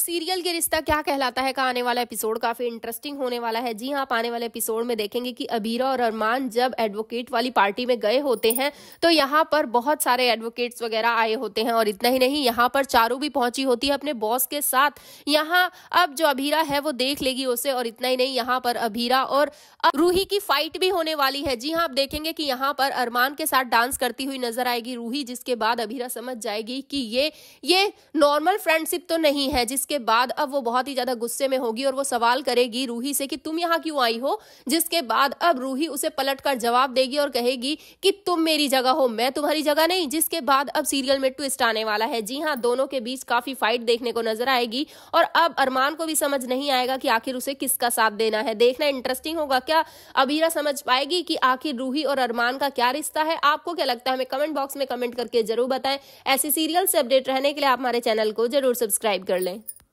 serial रिश्ता क्या कहलाता है का आने वाला एपिसोड काफी इंटरेस्टिंग होने वाला है जी हाँ आप आने वाले एपिसोड में देखेंगे कि अबीरा और अरमान जब एडवोकेट वाली पार्टी में गए होते हैं तो यहाँ पर बहुत सारे एडवोकेट्स वगैरह आए होते हैं और इतना ही नहीं यहाँ पर चारू भी पहुंची होती है अपने बॉस के साथ यहाँ अब जो अबीरा है वो देख लेगी उसे और इतना ही नहीं यहाँ पर अबीरा और रूही की फाइट भी होने वाली है जी हाँ आप देखेंगे कि यहाँ पर अरमान के साथ डांस करती हुई नजर आएगी रूही जिसके बाद अबीरा समझ जाएगी कि ये ये नॉर्मल फ्रेंडशिप तो नहीं है जिस उसके बाद अब वो बहुत ही ज्यादा गुस्से में होगी और वो सवाल करेगी रूही से कि तुम यहाँ क्यों आई हो जिसके बाद अब रूही उसे पलट कर जवाब देगी और कहेगी कि तुम मेरी जगह हो मैं तुम्हारी जगह नहीं जिसके बाद अब सीरियल में ट्विस्ट आने वाला है जी हाँ दोनों के बीच काफी फाइट देखने को नजर आएगी और अब अरमान को भी समझ नहीं आएगा कि आखिर उसे किसका साथ देना है देखना इंटरेस्टिंग होगा क्या अबीरा समझ पाएगी कि आखिर रूही और अरमान का क्या रिश्ता है आपको क्या लगता है हमें कमेंट बॉक्स में कमेंट करके जरूर बताएं ऐसे सीरियल से अपडेट रहने के लिए आप हमारे चैनल को जरूर सब्सक्राइब कर लें